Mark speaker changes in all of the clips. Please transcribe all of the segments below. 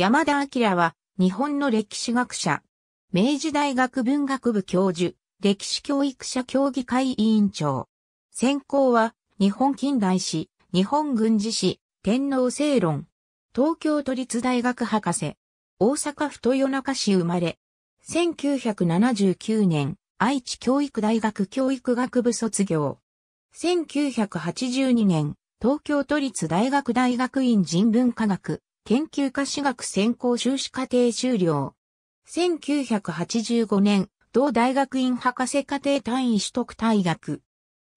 Speaker 1: 山田明は、日本の歴史学者、明治大学文学部教授、歴史教育者協議会委員長。専攻は、日本近代史、日本軍事史、天皇正論。東京都立大学博士。大阪府豊中市生まれ。1979年、愛知教育大学教育学部卒業。1982年、東京都立大学大学院人文科学研究科私学専攻修士課程修了。1985年、同大学院博士課程単位取得退学。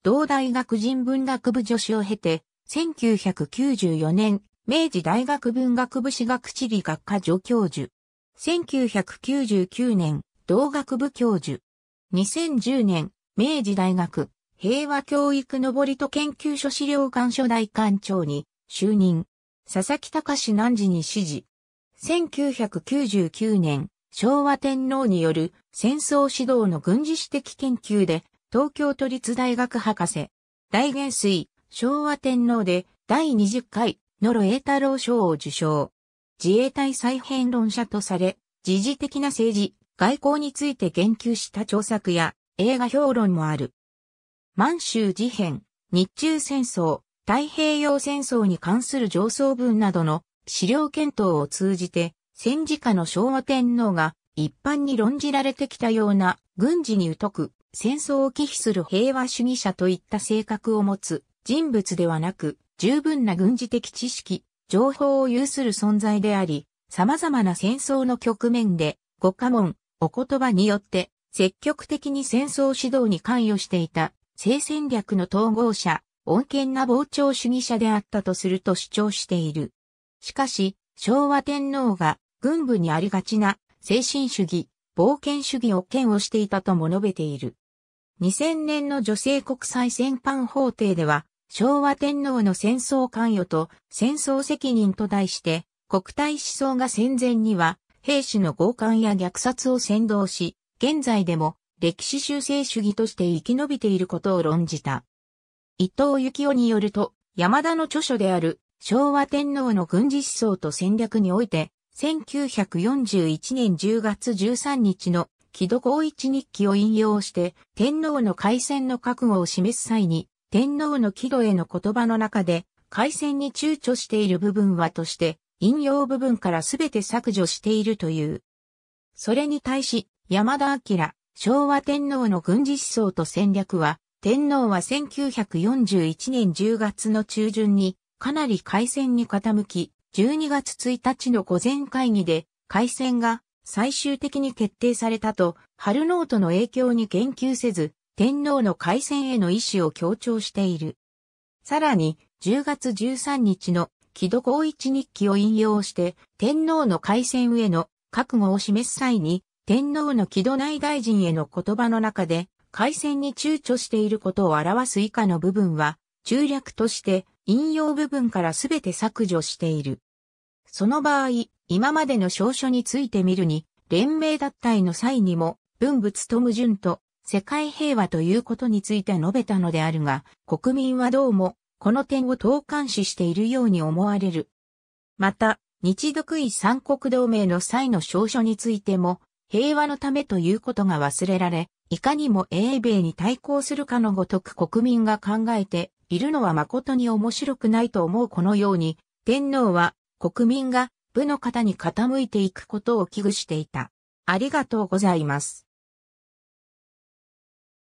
Speaker 1: 同大学人文学部助手を経て、1994年、明治大学文学部史学地理学科助教授。1999年、同学部教授。2010年、明治大学平和教育のぼりと研究所資料館所大館長に就任。佐々木隆南寺に指示。1999年、昭和天皇による戦争指導の軍事史的研究で、東京都立大学博士、大元帥、昭和天皇で第20回野呂栄太郎賞を受賞。自衛隊再編論者とされ、時事的な政治、外交について言及した著作や映画評論もある。満州事変、日中戦争、太平洋戦争に関する上層文などの資料検討を通じて、戦時下の昭和天皇が一般に論じられてきたような軍事に疎く、戦争を忌避する平和主義者といった性格を持つ人物ではなく、十分な軍事的知識、情報を有する存在であり、様々な戦争の局面で、ご家門、お言葉によって、積極的に戦争指導に関与していた、性戦略の統合者、穏健な傍聴主義者であったとすると主張している。しかし、昭和天皇が軍部にありがちな精神主義、冒険主義を嫌悪していたとも述べている。2000年の女性国際戦犯法廷では、昭和天皇の戦争関与と戦争責任と題して、国体思想が戦前には、兵士の強姦や虐殺を先動し、現在でも歴史修正主義として生き延びていることを論じた。伊藤幸雄によると、山田の著書である昭和天皇の軍事思想と戦略において、1941年10月13日の木戸孝一日記を引用して、天皇の開戦の覚悟を示す際に、天皇の木戸への言葉の中で、開戦に躊躇している部分はとして、引用部分からすべて削除しているという。それに対し、山田明、昭和天皇の軍事思想と戦略は、天皇は1941年10月の中旬にかなり開戦に傾き、12月1日の午前会議で開戦が最終的に決定されたと、春ノートの影響に言及せず、天皇の開戦への意思を強調している。さらに、10月13日の木戸光一日記を引用して、天皇の開戦への覚悟を示す際に、天皇の木戸内大臣への言葉の中で、回線に躊躇していることを表す以下の部分は、中略として引用部分からすべて削除している。その場合、今までの証書について見るに、連盟脱退の際にも、文物と矛盾と世界平和ということについて述べたのであるが、国民はどうも、この点を等監視しているように思われる。また、日独位三国同盟の際の証書についても、平和のためということが忘れられ、いかにも英米に対抗するかのごとく国民が考えているのは誠に面白くないと思うこのように、天皇は国民が部の方に傾いていくことを危惧していた。ありがとうございます。